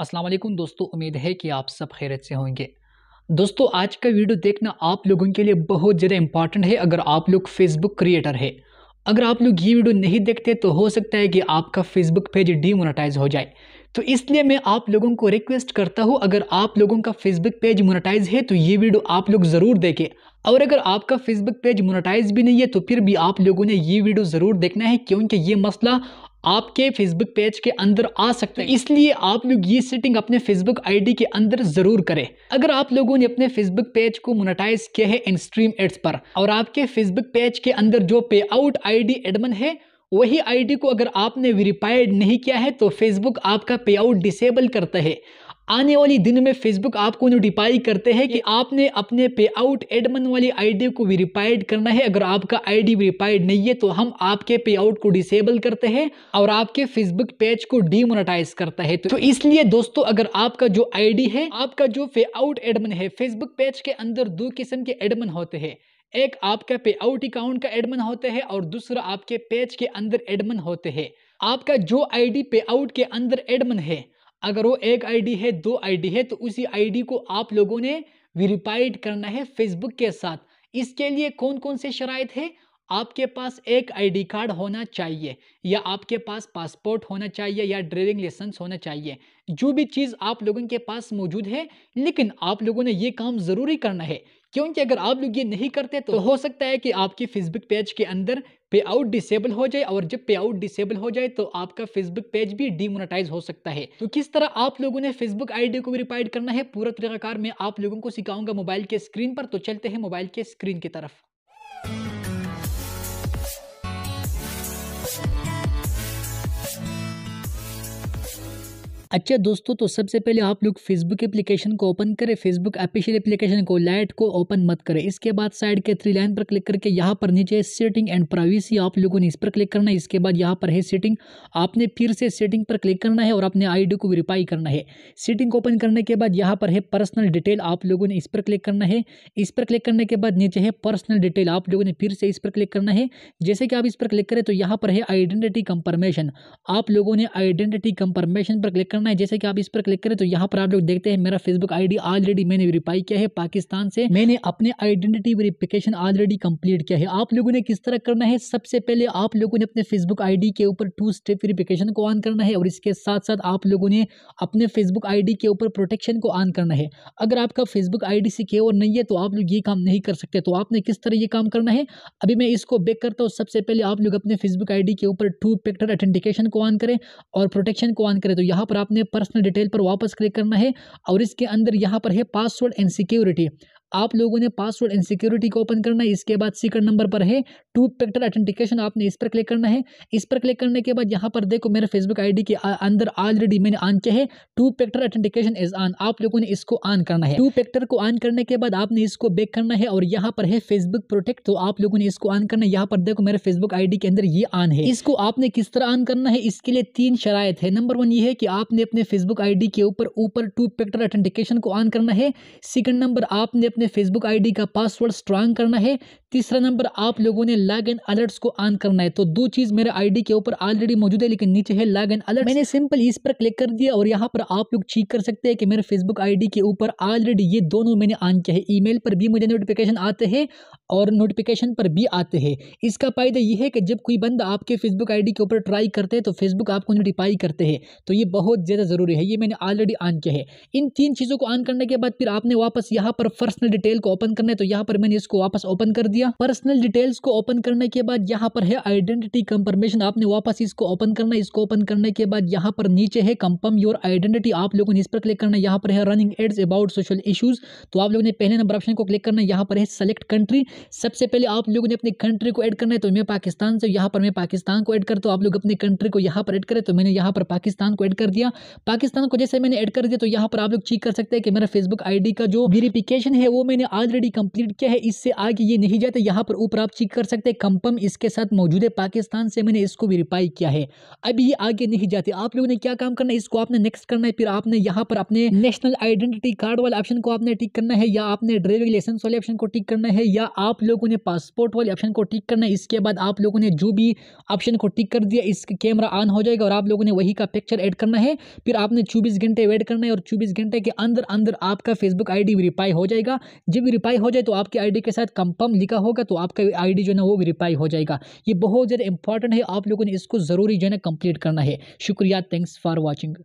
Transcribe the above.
अस्सलाम वालेकुम दोस्तों उम्मीद है कि आप सब खैरत से होंगे दोस्तों आज का वीडियो देखना आप लोगों के लिए बहुत ज़्यादा इंपॉर्टेंट है अगर आप लोग फेसबुक क्रिएटर है अगर आप लोग ये वीडियो नहीं देखते तो हो सकता है कि आपका फेसबुक पेज डीमोनेटाइज हो जाए तो इसलिए मैं आप लोगों को रिक्वेस्ट करता हूँ अगर आप लोगों का फेसबुक पेज मोनेटाइज है तो ये वीडियो आप लोग ज़रूर देखें और अगर आपका फेसबुक पेज मोनेटाइज भी नहीं है तो फिर भी आप लोगों ने ये वीडियो ज़रूर देखना है क्योंकि ये मसला आपके फेसबुक पेज के अंदर आ सकते हैं इसलिए आप लोग ये सेटिंग अपने फेसबुक आईडी के अंदर ज़रूर करें अगर आप लोगों ने अपने फेसबुक पेज को मोनेटाइज किया है इन स्ट्रीम एड्स पर और आपके फेसबुक पेज के अंदर जो पे आउट आई एडमन है वही आईडी को अगर आपने वेरीफाइड नहीं किया है तो फेसबुक आपका पे आउट डिसेबल करता है आने वाले दिन में फेसबुक आपको नोटिफाई करते हैं कि आपने अपने पे आउट एडमन वाली आईडी को वेरीफाइड करना है अगर आपका आईडी वेरीफाइड नहीं है तो हम आपके पे आउट को डिसेबल करते हैं और आपके फेसबुक पेज को डीमोनेटाइज करता है तो इसलिए दोस्तों अगर आपका जो आईडी है आपका जो पे आउट एडमन है फेसबुक पेज के अंदर दो किस्म के एडमन होते हैं एक आपका पे आउट अकाउंट का एडमन होते हैं और दूसरा आपके पेज के अंदर एडमन होते हैं आपका जो आईडी पे आउट के अंदर एडमन है अगर वो एक आईडी है दो आईडी है तो उसी आईडी को आप लोगों ने वेरीफाइड करना है फेसबुक के साथ इसके लिए कौन कौन से शराइत है आपके पास एक आईडी कार्ड होना चाहिए या आपके पास पासपोर्ट होना चाहिए या ड्राइविंग लाइसेंस होना चाहिए जो भी चीज़ आप लोगों के पास मौजूद है लेकिन आप लोगों ने ये काम ज़रूरी करना है क्योंकि अगर आप लोग ये नहीं करते तो हो सकता है कि आपकी फेसबुक पेज के अंदर पे आउट डिसेबल हो जाए और जब पे आउट डिसेबल हो जाए तो आपका फेसबुक पेज भी डिमोनाटाइज हो सकता है तो किस तरह आप लोगों ने फेसबुक आईडी को रिपाइड करना है पूरा तरीकाकार मैं आप लोगों को सिखाऊंगा मोबाइल के स्क्रीन पर तो चलते हैं मोबाइल के स्क्रीन की तरफ अच्छा दोस्तों तो सबसे पहले आप लोग फेसबुक एप्लीकेशन को ओपन करें फेसबुक ऑफिशियल एप्लीकेशन को लाइट को ओपन मत करें इसके बाद साइड के थ्री लाइन पर क्लिक करके यहाँ पर नीचे सेटिंग एंड प्राइवेसी आप लोगों ने इस पर क्लिक करना है इसके बाद यहाँ पर है सेटिंग आपने फिर से सेटिंग पर क्लिक करना है और अपने आई को वेरीफाई करना है सेटिंग ओपन करने के बाद यहाँ पर है पर्सनल डिटेल आप लोगों ने इस पर क्लिक करना है इस पर क्लिक करने के बाद नीचे है पर्सनल डिटेल आप लोगों ने फिर से इस पर क्लिक करना है जैसे कि आप इस पर क्लिक करें तो यहाँ पर है आइडेंटिटी कंफर्मेशन आप लोगों ने आइडेंटिटी कंफर्मेशन पर क्लिक करना है जैसे कि आप इस पर क्लिक करें तो यहाँ पर आप लोग देखते हैं मेरा फेसबुक आईडी ऑलरेडी मैंने वेरीफाई किया है पाकिस्तान से मैंने अपने आइडेंटिटी वेरीफिकेशन ऑलरेडी कंप्लीट किया है आप लोगों ने किस तरह करना है सबसे पहले आप लोगों ने अपने फेसबुक आईडी के ऊपर टू स्टेप वेरीफिकेशन को ऑन करना है और इसके साथ साथ आप लोगों ने अपने फेसबुक आईडी के ऊपर प्रोटेक्शन को ऑन करना है अगर आपका फेसबुक आई आईडी और नहीं है तो आप लोग ये काम नहीं कर सकते तो आपने किस तरह ये काम करना है अभी मैं इसको बेक करता हूँ सबसे पहले आप लोग अपने फेसबुक आईडी के ऊपर टू फैक्टर ऑथेंटिकेशन को ऑन करें और प्रोटेक्शन को ऑन करें तो यहाँ पर आपने पर्सनल डिटेल पर वापस क्लिक करना है और इसके अंदर यहाँ पर है पासवर्ड एंड सिक्योरिटी आप लोगों ने पासवर्ड एंड सिक्योरिटी को ओपन करना है इसके बाद सीकर नंबर पर है टू फैक्टर ऑथेंटिकेशन आपने इस पर क्लिक करना है इस पर क्लिक करने के बाद यहाँ पर देखो मेरे फेसबुक आईडी के अंदर ऑलरेडी मैंने ऑन किया है two factor authentication is on आप लोगों ने इसको ऑन करना है टू फैक्टर को ऑन करने के बाद आपने इसको बेक करना है और यहाँ पर है फेसबुक प्रोटेक्ट तो आप लोगों ने इसको ऑन करना है यहाँ पर देखो मेरे फेसबुक आई के अंदर ये ऑन है इसको आपने किस तरह ऑन करना है इसके लिए तीन शराय है नंबर वन ये है कि आपने अपने फेसबुक आई के ऊपर ऊपर टू फैक्टर ऑथेंटिकेशन को ऑन करना है सेकंड नंबर आपने अपने फेसबुक आईडी का पासवर्ड स्ट्रांग करना है तीसरा नंबर आप लोगों ने लॉग एंड अलर्ट्स को ऑन करना है तो दो चीज़ मेरे आईडी के ऊपर ऑलरेडी मौजूद है लेकिन नीचे है लॉग एंड अलर्ट मैंने सिंपल इस पर क्लिक कर दिया और यहाँ पर आप लोग चेक कर सकते हैं कि मेरे फेसबुक आईडी के ऊपर ऑलरेडी ये दोनों मैंने ऑन किया है ई पर भी मुझे नोटिफिकेशन आते हैं और नोटिफिकेशन पर भी आते हैं इसका फ़ायदा यह है कि जब कोई बंद आपके फेसबुक आई के ऊपर ट्राई करते हैं तो फेसबुक आपको नोटिफाई करते हैं तो ये बहुत ज़्यादा ज़रूरी है ये मैंने ऑलरेडी ऑन किया है इन तीन चीज़ों को ऑन करने के बाद फिर आपने वापस यहाँ पर पर्सनल डिटेल को ओपन करना है तो यहाँ पर मैंने इसको वापस ओपन कर दिया दिया पर्सनल डिटेल्स को ओपन करने के बाद यहाँ पर है आइडेंटिटी कंफर्मेशन आपने वापस इसको ओपन करना इसको ओपन करने के बाद यहाँ पर नीचे है कंफर्म योर आइडेंटिटी आप लोगों ने इस पर क्लिक करना यहाँ पर है running ads about social issues तो आप लोगों ने पहले नंबर ऑप्शन को क्लिक करना यहाँ पर है सेलेक्ट कंट्री सबसे पहले आप लोगों ने अपनी कंट्री को एड करना है तो मैं पाकिस्तान से यहाँ पर मैं पाकिस्तान को एड करता हूँ आप लोग अपनी कंट्री को यहाँ पर एड करें तो मैंने यहाँ पर पाकिस्तान को एड कर दिया पाकिस्तान को जैसे मैंने एड कर दिया तो यहाँ पर आप लोग चेक कर सकते हैं कि मेरा फेसबुक आईडी का जो वेरिफिकेशन है वो मैंने ऑलरेडी कंप्लीट किया है इससे आगे ये नहीं है तो यहाँ पर ऊपर आप चेक कर सकते हैं कंपम इसके साथ मौजूद है पाकिस्तान से मैंने इसको वेरीफाई किया है अभी ये आगे नहीं जाती आप लोगों ने क्या काम करना है इसको आपने नेक्स्ट करना है फिर आपने यहाँ पर अपने नेशनल आइडेंटिटी कार्ड वाले ऑप्शन को आपने टिक करना है या आपने ड्राइविंग लाइसेंस वाले ऑप्शन को टिक करना है या आप लोगों ने पासपोर्ट वाले ऑप्शन को टिक करना है इसके बाद आप लोगों ने जो भी ऑप्शन को टिक कर दिया इसका कैमरा ऑन हो जाएगा और आप लोगों ने वही का पिक्चर एड करना है फिर आपने चौबीस घंटे वेट करना है और चौबीस घंटे के अंदर अंदर आपका फेसबुक आई डी हो जाएगा जब रिपाई हो जाए तो आपकी आई के साथ कंफर्म लिखा होगा तो आपका आईडी जो है ना वो वेरीफाई हो जाएगा ये बहुत ज़्यादा इंपॉर्टेंट है आप लोगों ने इसको ज़रूरी जो है ना कंप्लीट करना है शुक्रिया थैंक्स फॉर वॉचिंग